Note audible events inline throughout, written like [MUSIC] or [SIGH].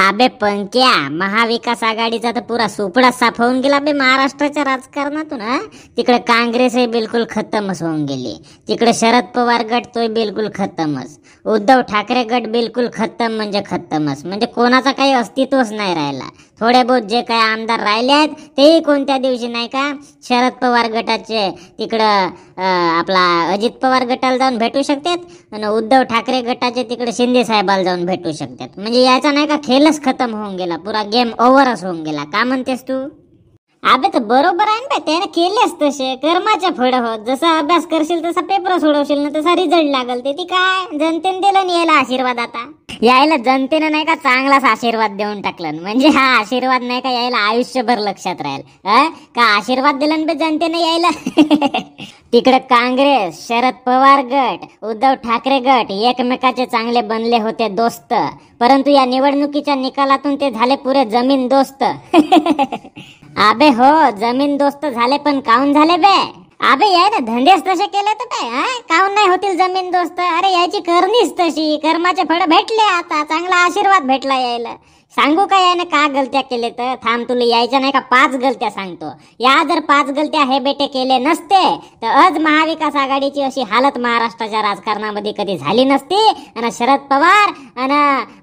अबे पंक्या महाविकास आघाडीचा तर पुरा सुपडा साफ होऊन गेला बे महाराष्ट्राच्या राजकारणातून तिकडे काँग्रेस हे बिलकुल खतमच होऊन गेली तिकडे शरद पवार गट तो बिलकुल खतमच उद्धव ठाकरे गट बिलकुल खतम म्हणजे खतमच म्हणजे कोणाचा काही अस्तित्वच नाही राहिला थोडे बहुत जे काही आमदार राहिले आहेत तेही कोणत्या दिवशी नाही का शरद पवार गटाचे तिकडं आपला अजित पवार गटाला जाऊन भेटू शकतात आणि उद्धव ठाकरे गटाचे तिकडे शिंदे साहेबाला जाऊन भेटू शकतात म्हणजे याचा नाही का खेळच खतम होऊन गेला पुरा गेम ओव्हरच होऊन गेला का म्हणतेस तू अबे तर बरोबर आहे ना त्याने केलेच तसे कर्माच्या फळ होत जसा अभ्यास करशील तसा पेपर सोडवशील ना तसा रिझल्ट लागल ते ती काय जनतेने दिलं नाही यायला आशीर्वाद आता यायला जनतेनं नाही का चांगलाच आशीर्वाद देऊन टाकलं म्हणजे हा आशीर्वाद नाही का यायला आयुष्यभर लक्षात राहील का आशीर्वाद दिला ना जनतेने यायला [LAUGHS] तिकडे काँग्रेस शरद पवार गट उद्धव ठाकरे गट एकमेकाचे चांगले बनले होते दोस्त परंतु या निवडणुकीच्या निकालातून ते झाले पुरे जमीन दोस्त [LAUGHS] अबे हो जमीन दोस्त झाले पण काउन झाले बे अबे याय ना धंदेच तसे केले तर काय हा नाही होतील जमीन दोस्त अरे याची करणीच तशी कर्माचे फळ भेटले आता चांगला आशीर्वाद भेटला यायला सांगू का याने का गलत्या केले तर थांब तुला यायच्या नाही का पाच गलत्या सांगतो या जर पाच गलत्या हे बेटे केले नसते तर आज महाविकास आघाडीची अशी हालत महाराष्ट्राच्या राजकारणामध्ये कधी झाली नसती आणि शरद पवार आणि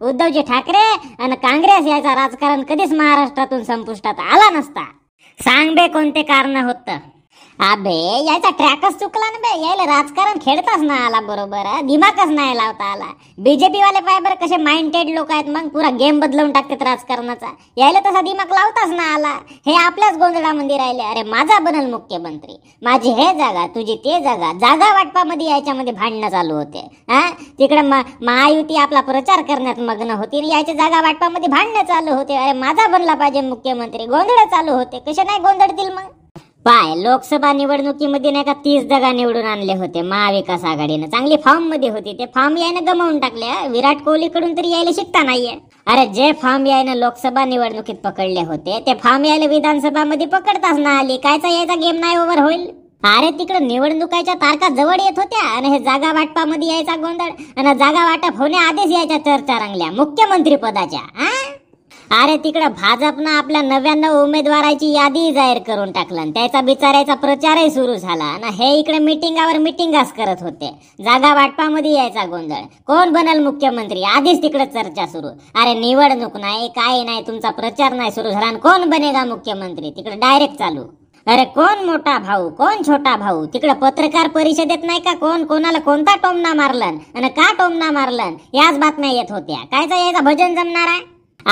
उद्धवजी ठाकरे आणि काँग्रेस याचा राजकारण कधीच महाराष्ट्रातून संपुष्टात आला नसता सांग बे कोणते कारण होतं अबे यायचा ट्रॅकच चुकला ना बे यायला राजकारण खेळताच ना आला बरोबर दिमागच नाही लावता आला बीजेपी वाले पाय बरं कसे माइंडेड लोक आहेत मग पुरा गेम बदलवून टाकतात राजकारणाचा यायला तसा दिमाग लावताच ना आला हे आपल्याच गोंधळामध्ये राहिले अरे माझा बनल मुख्यमंत्री माझी हे जागा तुझी ते जागा जागा वाटपामध्ये याच्यामध्ये भांडणं चालू होते हा तिकडे महायुती आपला प्रचार करण्यात मग्न होती याच्या जागा वाटपामध्ये भांडणं चालू होते अरे माझा बनला पाहिजे मुख्यमंत्री गोंधळ चालू होते कसे नाही गोंधळतील मग पाय लोकसभा निवडणुकीमध्ये नाही का तीस जागा निवडून आणले होते महाविकास आघाडीनं चांगली फॉर्म मध्ये होती ते फॉर्म यायनं गमावून टाकले विराट कोहली कडून तरी यायला शिकता नाहीये अरे जे फॉर्म यायनं लोकसभा निवडणुकीत पकडले होते ते फॉर्म यायला विधानसभा मध्ये पकडताच ना आली कायचा यायचा गेम नाही ओव्हर होईल अरे तिकडे निवडणुकाच्या तारखा जवळ येत होत्या आणि हे जागा वाटपामध्ये यायचा गोंधळ आणि जागा वाटप होण्याआधीच यायच्या चर्चा रंगल्या मुख्यमंत्री पदाच्या अरे तिकडं भाजपनं आपल्या नव्याण्णव उमेदवाराची यादी जाहीर करून टाकलं त्याचा बिचारायचा प्रचारही सुरू झाला ना हे इकडे मिटिंगावर मिटिंग करत होते जागा वाटपामध्ये यायचा गोंधळ कोण बनल मुख्यमंत्री आधीच तिकडे चर्चा सुरू अरे निवडणूक नाही काय नाही तुमचा प्रचार नाही सुरू झाला आणि कोण बनेगा मुख्यमंत्री तिकडे डायरेक्ट चालू अरे कोण मोठा भाऊ कोण छोटा भाऊ तिकडे पत्रकार परिषदेत नाही का कोण कोणाला कोणता टोमना मारलन आणि का टोमना मारलन याच बातम्या येत होत्या कायचा यायचा भजन जमणार आहे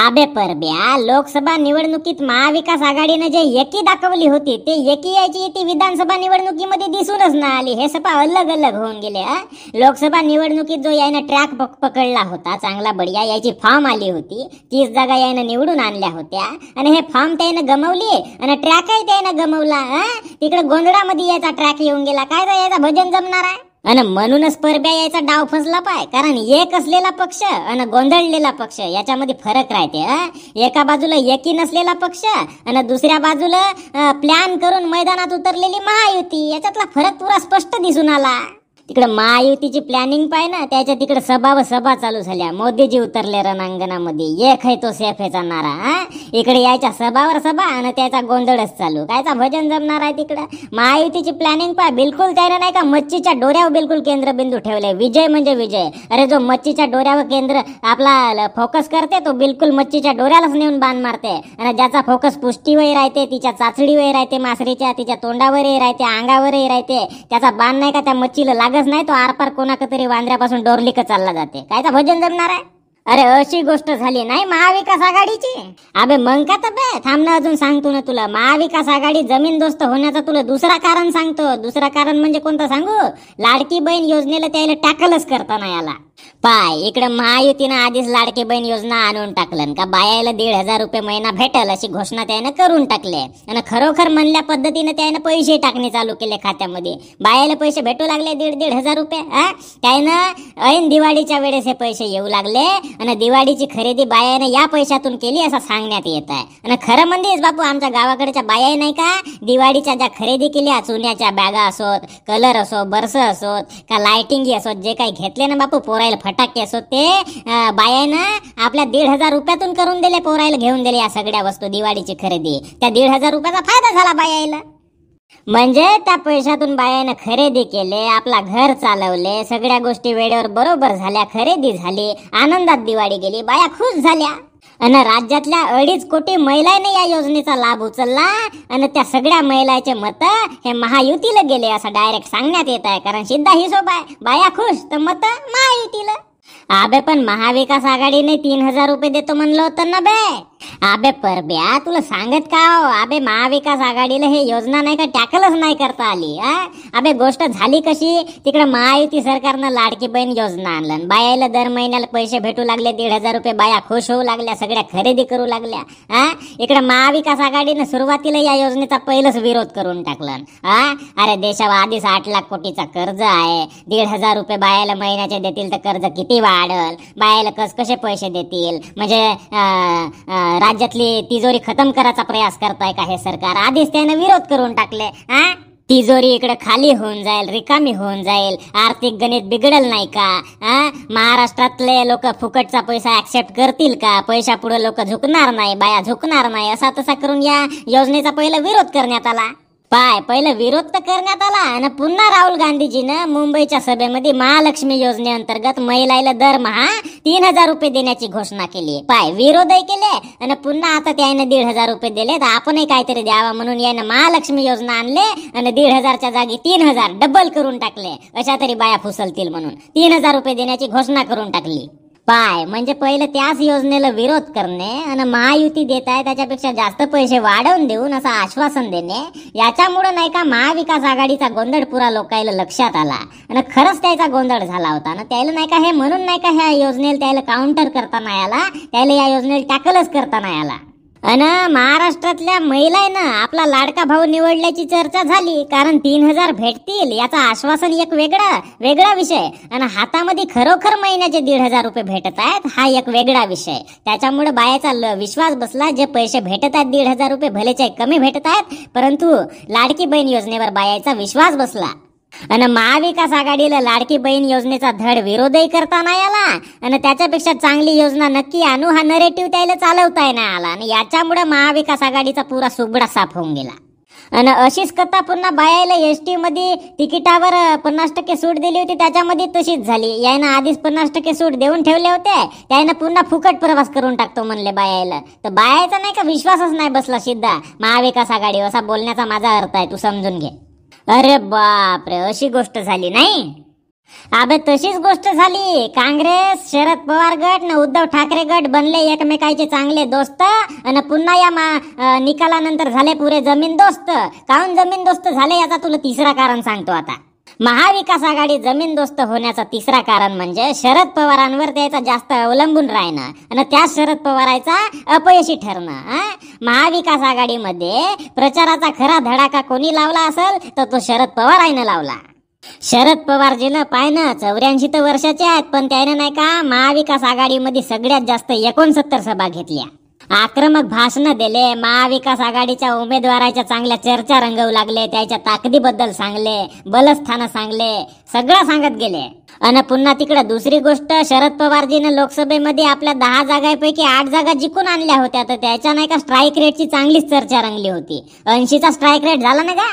आबे परब्या लोकसभा निवडणुकीत महाविकास आघाडीनं जे एकी दाखवली होती ते एकी यायची ती विधानसभा निवडणुकीमध्ये दिसूनच ना आली हे सपा अलग अलग होऊन गेले लोकसभा निवडणुकीत जो यायनं ट्रॅक पकडला होता चांगला बढिया याची फॉर्म आली होती तीस जागा यायनं निवडून आणल्या होत्या आणि हे फॉर्म त्यानं गमवली आणि ट्रॅकही त्यानं गमवला तिकडे गोंधळामध्ये याचा ट्रॅक येऊन गेला काय याचा भजन जमणार आहे अन म्हणूनच परब्या यायचा डाव फसला पाय कारण एक असलेला पक्ष अन गोंधळलेला पक्ष याच्यामध्ये फरक राहते एका बाजूला एकी नसलेला पक्ष आणि दुसऱ्या बाजूला प्लॅन करून मैदानात उतरलेली महायुती याच्यातला फरक पुरा स्पष्ट दिसून आला तिकडं महायुतीची प्लॅनिंग पाय ना त्याच्या तिकडे सभा व सभा चालू झाल्या मोदीजी उतरले रणांगणामध्ये एक है तो सेफ आहे नारा हा इकडे यायच्या सभावर सभा आणि त्याचा गोंधळच चालू कायचा भजन जमणार आहे तिकडं महायुतीची प्लॅनिंग पाय बिलकुल त्याने नाही का मच्छीच्या डोऱ्यावर बिलकुल केंद्रबिंदू ठेवले विजय म्हणजे विजय अरे जो मच्छीच्या डोऱ्यावर केंद्र आपला फोकस करते तो बिलकुल मच्छीच्या डोऱ्यालाच नेऊन बाण मारते आणि ज्याचा फोकस पुष्टीवर राहते तिच्या चाचडीवर राहते मासरीच्या तिच्या तोंडावरही राहते अंगावरही राहते त्याचा बाण नाही का त्या मच्छीला लाग मागच नाही तो आरपार कोणाक तरी वांद्र्यापासून डोरलिक चालला जाते कायचा भोजन जमणार आहे अरे अशी गोष्ट झाली नाही महाविकास आघाडीची अबे मग का तर थांबणं अजून सांगतो ना तुला महाविकास आघाडी जमीन दोस्त होण्याचं तुला दुसरा कारण सांगतो दुसरा कारण म्हणजे कोणतं सांगू लाडकी बहीण योजनेला त्याला टॅकलच करताना याला पाय इकडं महायुतीनं आधीच लाडके बहीण योजना आणून टाकलं का बायाला दीड हजार रुपये महिना भेटल अशी घोषणा त्याने करून टाकले आणि खरोखर म्हणल्या पद्धतीने त्याने पैसे टाकणे चालू केले खात्यामध्ये बायाला पैसे भेटू लागले दीड दीड हजार रुपये त्यानं ऐन दिवाळीच्या वेळेस हे पैसे येऊ लागले आणि दिवाळीची खरेदी बायाने या पैशातून केली असं सांगण्यात येत आहे आणि खरं म्हणजेच बापू आमच्या गावाकडच्या बायाही नाही का दिवाळीच्या ज्या खरेदी केल्या चुन्याच्या बॅगा असोत कलर असो बर्स असोत का लायटिंगी असोत जे काही घेतले ना बापू पोरायला फटाके असो ते बायानं आपल्या दीड हजार रुपयातून करून दिले पोरायला घेऊन दिले या सगळ्या वस्तू दिवाळीची खरेदी त्या दीड हजार रुपयाचा फायदा झाला बायाला म्हणजे त्या पैशातून बायानं खरेदी केले आपला घर चालवले सगळ्या गोष्टी वेळेवर बरोबर झाल्या खरेदी झाली आनंदात दिवाळी गेली बाया खुश झाल्या अन राज्यातल्या अडीच कोटी महिलांनी या योजनेचा लाभ उचलला आणि त्या सगळ्या महिलाचे मत हे महायुतीला गेले असं डायरेक्ट सांगण्यात येत आहे कारण सिद्धा हिशोब आहे बाया खुश तर मत महायुतीला आबे पण महाविकास आघाडीने तीन हजार रुपये देतो म्हणलं होतं ना बे अबे परब्या तुला सांगत का हो अबे महाविकास आघाडीला हे योजना नाही का टॅकलच नाही करता आली अबे गोष्ट झाली कशी तिकडे महायुती सरकारनं लाडकी बहीण योजना आणलं बायाला दर महिन्याला पैसे भेटू लागले दीड हजार रुपये बाया खुश होऊ लागल्या सगळ्या खरेदी करू लागल्या हा इकडे महाविकास आघाडीनं सुरुवातीला या योजनेचा पहिलंच विरोध करून टाकलं अरे देशावर आधीच आठ लाख कोटीचा कर्ज आहे दीड हजार रुपये बायाला महिन्याचे देतील तर कर्ज किती वाढल बायाला कसकसे पैसे देतील म्हणजे राज्यातली तिजोरी खतम करायचा प्रयास करताय का हे सरकार आधीच त्यानं विरोध करून टाकले हा तिजोरी इकडे खाली होऊन जाईल रिकामी होऊन जाईल आर्थिक गणित बिघडल नाही का महाराष्ट्रातले लोक फुकटचा पैसा ऍक्सेप्ट करतील का पैशा पुढे लोक झुकणार नाही बाया झुकणार नाही असा तसा करून या योजनेचा पहिला विरोध करण्यात आला पाय पहिला विरोध तर करण्यात आला आणि पुन्हा राहुल गांधीजीनं मुंबईच्या सभेमध्ये महालक्ष्मी योजनेअंतर्गत महिलाला दरमहा तीन हजार रुपये देण्याची घोषणा केली पाय विरोधही केले आणि पुन्हा आता त्यानं दीड हजार रुपये दिले तर आपणही काहीतरी द्यावा म्हणून यानं महालक्ष्मी योजना आणले आणि दीड हजारच्या जागी तीन हजार डबल करून टाकले अशा तरी बाया फुसलतील म्हणून तीन हजार रुपये देण्याची घोषणा करून टाकली पाय म्हणजे पहिले त्याच योजनेला विरोध करणे आणि महायुती देत आहे त्याच्यापेक्षा जास्त पैसे वाढवून देऊन असं आश्वासन देणे याच्यामुळे नाही का महाविकास आघाडीचा गोंधळ पुरा लोकायला लक्षात आला आणि खरंच त्याचा गोंधळ झाला होता ना त्याला नाही का हे म्हणून नाही का ह्या योजनेला त्याला काउंटर करता नाही आला त्याला या योजनेला टॅकलच करता नाही आला अन महाराष्ट्रातल्या ना आपला लाडका भाऊ निवडल्याची चर्चा झाली कारण तीन हजार भेटतील याचा आश्वासन एक वेगळा वेगळा विषय आणि हातामध्ये खरोखर महिन्याचे दीड हजार रुपये भेटत आहेत हा एक वेगळा विषय त्याच्यामुळे बायाचा विश्वास बसला जे पैसे भेटत आहेत दीड हजार रुपये भलेचे कमी भेटत आहेत परंतु लाडकी बहीण योजनेवर बायाचा विश्वास बसला आणि महाविकास आघाडीला लाडकी बहीण योजनेचा धड विरोधही करता नाही आला आणि त्याच्यापेक्षा चांगली योजना नक्की आणू हा नरेटिव्ह त्याला चालवता ना आला आणि याच्यामुळे महाविकास आघाडीचा पुरा सुबडा साफ होऊन गेला आणि अशीच कथा पुन्हा बायाला एस टी मध्ये तिकिटावर पन्नास टक्के सूट दिली होती त्याच्यामध्ये तशीच झाली यानं आधीच पन्नास टक्के सूट देऊन ठेवले होते त्यानं पुन्हा फुकट प्रवास करून टाकतो म्हणले बायाला तर बायाचा नाही का विश्वासच नाही बसला सिद्धा महाविकास आघाडी असा बोलण्याचा माझा अर्थ आहे तू समजून घे अरे बापरे अशी गोष्ट झाली नाही अबे तशीच गोष्ट झाली काँग्रेस शरद पवार गट न उद्धव ठाकरे गट बनले एकमेकांचे चांगले दोस्त आणि पुन्हा या मा निकालानंतर झाले पुरे जमीन दोस्त काउन जमीन दोस्त झाले याचा तुला तिसरा कारण सांगतो आता महाविकास आघाडी जमीन दोस्त होण्याचं तिसरा कारण म्हणजे शरद पवारांवर त्याचा जास्त अवलंबून राहणं आणि त्या शरद पवारायचा अपयशी ठरणं महाविकास आघाडीमध्ये प्रचाराचा खरा धडाका कोणी लावला असेल तर तो शरद आहे लावला शरद पवारजीनं ना चौऱ्याऐंशी तर वर्षाचे आहेत पण त्याने नाही का महाविकास आघाडीमध्ये सगळ्यात जास्त एकोणसत्तर सभा घेतल्या आक्रमक भाषण दिले महाविकास आघाडीच्या उमेदवाराच्या चांगल्या चर्चा रंगवू लागले त्याच्या ताकदीबद्दल सांगले बलस्थानं सांगले सगळं सांगत गेले आणि पुन्हा तिकडे दुसरी गोष्ट शरद पवारजीने लोकसभेमध्ये आपल्या दहा जागांपैकी आठ जागा जिंकून आणल्या होत्या तर त्याच्या नाही का स्ट्राईक रेटची चांगलीच चर्चा रंगली होती ऐंशीचा स्ट्राईक रेट झाला ना का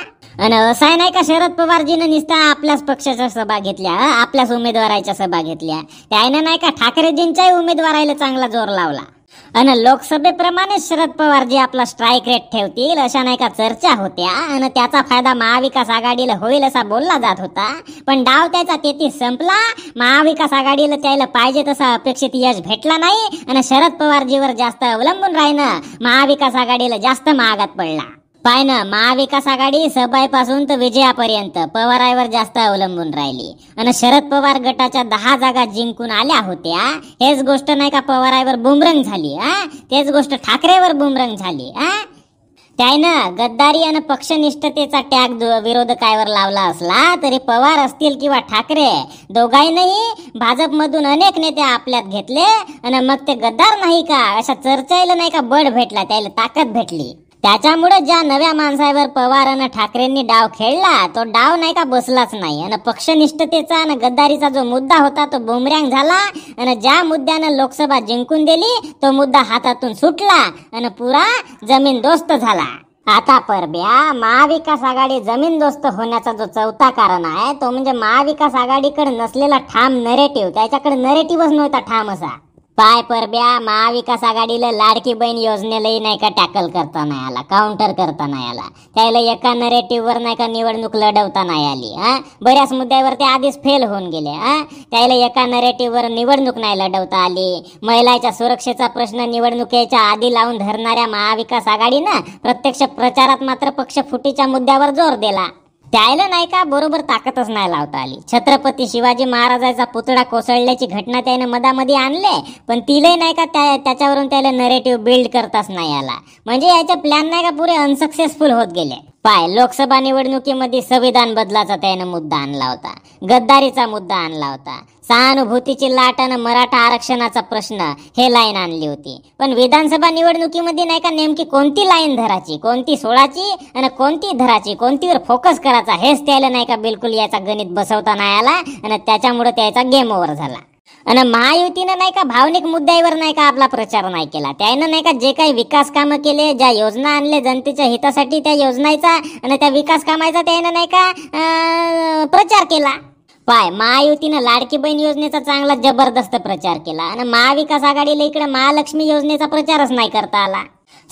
आणि असं आहे नाही का शरद पवारजीनं निस्ता आपल्याच पक्षाच्या सभा घेतल्या आपल्याच उमेदवाराच्या सभा घेतल्या त्याने नाही का ठाकरेजींच्याही उमेदवाराला चांगला जोर लावला आणि लोकसभेप्रमाणे शरद पवार आपला स्ट्राईक रेट ठेवतील अशा नाही का चर्चा होत्या आणि त्याचा फायदा महाविकास आघाडीला होईल असा बोलला जात होता पण डाव त्याचा तेथी संपला महाविकास आघाडीला त्याला पाहिजे तसा अपेक्षित यश भेटला नाही आणि शरद पवारजीवर जास्त अवलंबून राहिनं महाविकास आघाडीला जास्त महागात पडला पाय ना महाविकास आघाडी सभापासून तर विजयापर्यंत पवारावर जास्त अवलंबून राहिली आणि शरद पवार गटाच्या दहा जागा जिंकून आल्या होत्या हेच गोष्ट नाही का पवारावर बुमरंग झाली आ तेच गोष्ट ठाकरेवर बुमरंग झाली आ त्यानं गद्दारी आणि पक्षनिष्ठतेचा टॅग विरोधकावर लावला असला तरी पवार असतील किंवा ठाकरे दोघांनाही भाजपमधून अनेक नेते आपल्यात घेतले आणि मग ते गद्दार नाही का अशा चर्चेला नाही का बड भेटला त्याला ताकद भेटली त्याच्यामुळे ज्या नव्या माणसावर पवार आणि ठाकरेंनी डाव खेळला तो डाव नाही का बसलाच नाही आणि पक्षनिष्ठतेचा आणि गद्दारीचा जो मुद्दा होता तो बोमऱ्यांग झाला आणि ज्या मुद्द्यानं लोकसभा जिंकून दिली तो मुद्दा हातातून सुटला आणि पुरा जमीन दोस्त झाला आता परब्या महाविकास आघाडी जमीन दोस्त होण्याचा जो चौथा कारण आहे तो म्हणजे महाविकास आघाडीकडे नसलेला ठाम नरेटिव्ह त्याच्याकडे नरेटिव्हच नव्हता ठाम असा पाय परब्या महाविकास आघाडीला लाडकी बहीण योजनेलाही नाही का टॅकल करता नाही आला काउंटर करता नाही आला त्याला एका वर नाही का निवडणूक लढवता नाही आली हा बऱ्याच मुद्द्यावर ते आधीच फेल होऊन गेले हा त्याला एका वर निवडणूक नाही लढवता आली महिलाच्या सुरक्षेचा प्रश्न निवडणुकीच्या आधी लावून धरणाऱ्या महाविकास आघाडीनं प्रत्यक्ष प्रचारात मात्र पक्ष फुटीच्या मुद्द्यावर जोर दिला त्याला नाही का बरोबर ताकदच नाही लावता आली छत्रपती शिवाजी महाराजाचा पुतळा कोसळल्याची घटना त्याने मधामध्ये आणले पण तिलाही नाही का त्याच्यावरून त्याला नरेटिव्ह बिल्ड करताच नाही आला म्हणजे याचे प्लॅन नाही का पुरे अनसक्सेसफुल होत गेले पाय लोकसभा निवडणुकीमध्ये संविधान बदलाचा त्याने मुद्दा आणला होता गद्दारीचा मुद्दा आणला होता सहानुभूतीची लाट आणि मराठा आरक्षणाचा प्रश्न हे लाईन आणली होती पण विधानसभा निवडणुकीमध्ये नाही का नेमकी कोणती लाईन धराची कोणती सोळाची आणि कोणती धराची कोणतीवर फोकस करायचा हेच त्याला नाही का बिलकुल याचा गणित बसवता नाही आला आणि त्याच्यामुळे त्याचा गेम ओव्हर झाला आणि महायुतीनं नाही का भावनिक मुद्द्यावर नाही का आपला प्रचार नाही केला त्यानं नाही का जे काही विकास कामं केले ज्या योजना आणले जनतेच्या हितासाठी त्या योजनाचा आणि त्या विकास कामाचा त्यानं नाही का प्रचार केला पाय महायुतीनं लाडकी बहीण योजनेचा चांगला जबरदस्त प्रचार केला आणि महाविकास आघाडीला इकडे महालक्ष्मी योजनेचा प्रचारच नाही करता आला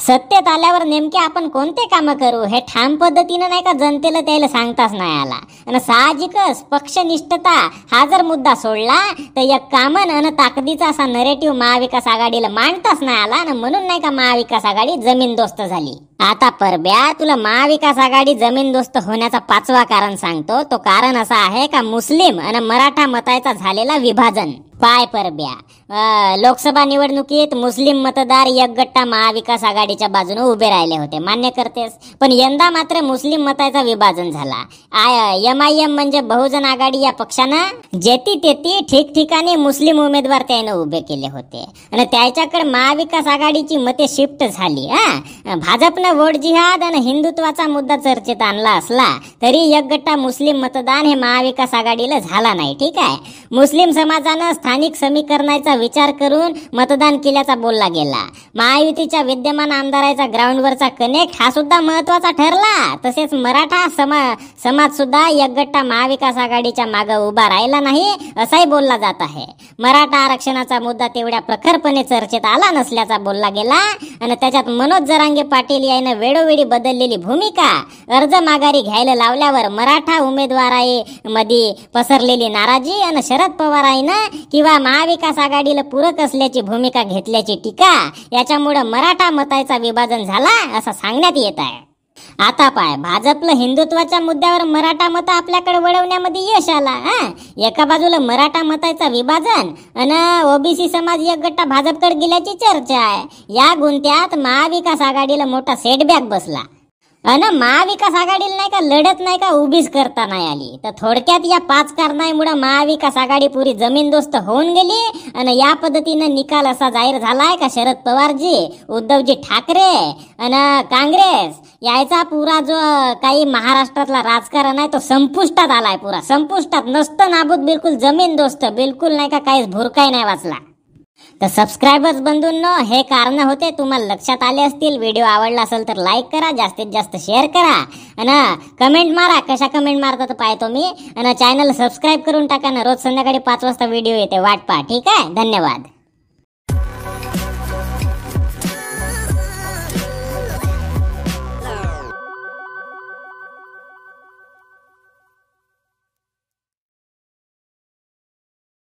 सत्तेत आल्यावर नेमके आपण कोणते काम करू हे ठाम पद्धतीनं नाही का जनतेला त्याला सांगताच नाही आला आणि साहजिकच पक्षनिष्ठता हा जर मुद्दा सोडला तर या कामन आणि ताकदीचा असा नरेटिव्ह महाविकास आघाडीला मांडताच नाही आला आणि म्हणून नाही का महाविकास आघाडी जमीन दोस्त झाली आता परब्या तुला महाविकास आघाडी जमीन दोस्त होण्याचा पाचवा कारण सांगतो तो कारण असा आहे का मुस्लिम आणि मराठा मतायचा झालेला विभाजन पाय परब्या लोकसभा निवडणुकीत मुस्लिम मतदार एकगट्टा महाविकास आघाडीच्या बाजूने उभे राहिले होते मान्य करतेस पण यंदा मात्र मुस्लिम मताचा विभाजन झाला एम आय एम म्हणजे बहुजन आघाडी या पक्षानं जेती तेती ठिकठिकाणी मुस्लिम उमेदवार त्याने उभे केले होते आणि त्याच्याकडे महाविकास आघाडीची मते शिफ्ट झाली हा भाजपनं वोट जिहाद आणि हिंदुत्वाचा मुद्दा चर्चेत आणला असला तरी एकगट्टा मुस्लिम मतदान हे महाविकास आघाडीला झाला नाही ठीक आहे मुस्लिम समाजानं स्थानिक समीकरणाचा विचार करून मतदान केल्याचा बोलला गेला महायुतीच्या विद्यमान आमदाराचा ग्राउंडवरचा कनेक्ट हा सुद्धा महत्वाचा ठरला तसेच मराठा समा समाज सुद्धा एकगट्टा महाविकास आघाडीच्या मागे उभा राहिला नाही असाही बोलला जात आहे मराठा आरक्षणाचा मुद्दा तेवढ्या प्रखरपणे चर्चेत आला नसल्याचा बोलला गेला आणि त्याच्यात मनोज जरांगे पाटील यानं वेळोवेळी बदललेली भूमिका अर्ज माघारी घ्यायला लावल्यावर मराठा उमेदवार मध्ये पसरलेली नाराजी आणि शरद पवार आहे किंवा महाविकास आघाडीला पूरक असल्याची भूमिका घेतल्याची टीका याच्यामुळे मराठा मताचा विभाजन झाला असं सांगण्यात येत आहे आता पाय भाजपला हिंदुत्वाच्या मुद्द्यावर मराठा मत आपल्याकडे वळवण्यामध्ये यश आला एका बाजूला मराठा मताचा विभाजन अन ओबीसी समाज एक गट्टा भाजपकडे गेल्याची चर्चा आहे या गुंत्यात महाविकास आघाडीला मोठा सेटबॅक बसला अन महाविकास आघाडीला नाही का लढत नाही का उभीच करता नाही आली तर थोडक्यात या पाच कारणामुळे महाविकास आघाडी पुरी दोस्त होऊन गेली आणि या पद्धतीनं निकाल असा जाहीर झालाय का शरद पवारजी उद्धवजी ठाकरे अन काँग्रेस यायचा पुरा जो काही महाराष्ट्रातला राजकारण आहे तो संपुष्टात आलाय पुरा संपुष्टात नसतं नाबूद बिलकुल दोस्त बिलकुल नाही का काहीच भुरकाही नाही वाचला तर सबस्क्रायबर्स बंधूंनो हे कारण होते तुम्हाला लक्षात आले असतील व्हिडिओ आवडला असेल तर लाईक करा जास्तीत जास्त शेअर करा आणि कमेंट मारा कशा कमेंट मारतो तर पाहतो मी आणि चॅनल सबस्क्राईब करून टाका ना रोज संध्याकाळी पाच वाजता व्हिडिओ येते वाट ठीक आहे धन्यवाद